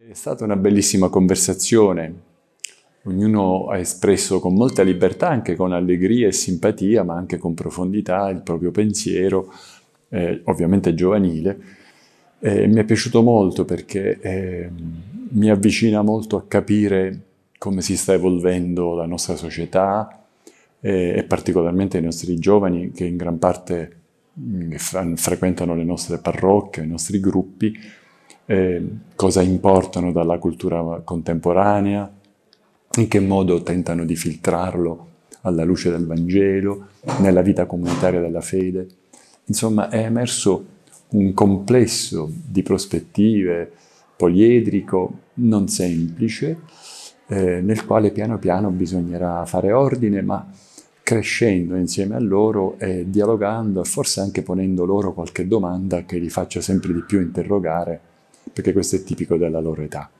È stata una bellissima conversazione, ognuno ha espresso con molta libertà, anche con allegria e simpatia, ma anche con profondità il proprio pensiero, eh, ovviamente giovanile. Eh, mi è piaciuto molto perché eh, mi avvicina molto a capire come si sta evolvendo la nostra società eh, e particolarmente i nostri giovani che in gran parte mh, mm, frequentano le nostre parrocchie, i nostri gruppi, eh, cosa importano dalla cultura contemporanea, in che modo tentano di filtrarlo alla luce del Vangelo, nella vita comunitaria della fede. Insomma, è emerso un complesso di prospettive poliedrico, non semplice, eh, nel quale piano piano bisognerà fare ordine, ma crescendo insieme a loro e dialogando e forse anche ponendo loro qualche domanda che li faccia sempre di più interrogare perché questo è tipico della loro età.